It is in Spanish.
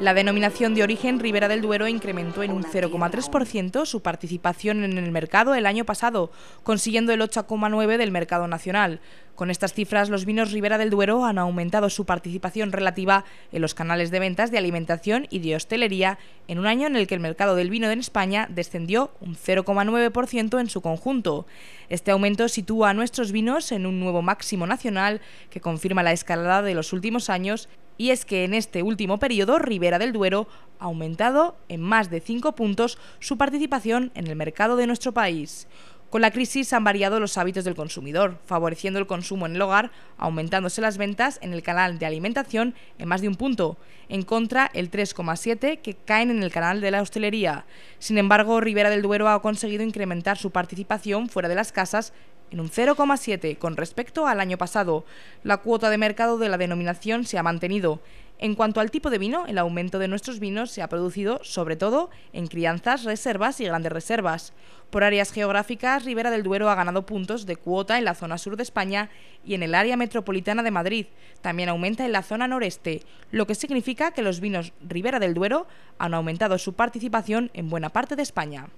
La denominación de origen Ribera del Duero incrementó en un 0,3% su participación en el mercado el año pasado, consiguiendo el 8,9% del mercado nacional. Con estas cifras, los vinos Ribera del Duero han aumentado su participación relativa en los canales de ventas de alimentación y de hostelería en un año en el que el mercado del vino en España descendió un 0,9% en su conjunto. Este aumento sitúa a nuestros vinos en un nuevo máximo nacional que confirma la escalada de los últimos años y es que en este último periodo Ribera del Duero ha aumentado en más de 5 puntos su participación en el mercado de nuestro país. Con la crisis han variado los hábitos del consumidor, favoreciendo el consumo en el hogar, aumentándose las ventas en el canal de alimentación en más de un punto, en contra el 3,7 que caen en el canal de la hostelería. Sin embargo, Rivera del Duero ha conseguido incrementar su participación fuera de las casas en un 0,7 con respecto al año pasado. La cuota de mercado de la denominación se ha mantenido. En cuanto al tipo de vino, el aumento de nuestros vinos se ha producido sobre todo en crianzas, reservas y grandes reservas. Por áreas geográficas, Ribera del Duero ha ganado puntos de cuota en la zona sur de España y en el área metropolitana de Madrid. También aumenta en la zona noreste, lo que significa que los vinos Ribera del Duero han aumentado su participación en buena parte de España.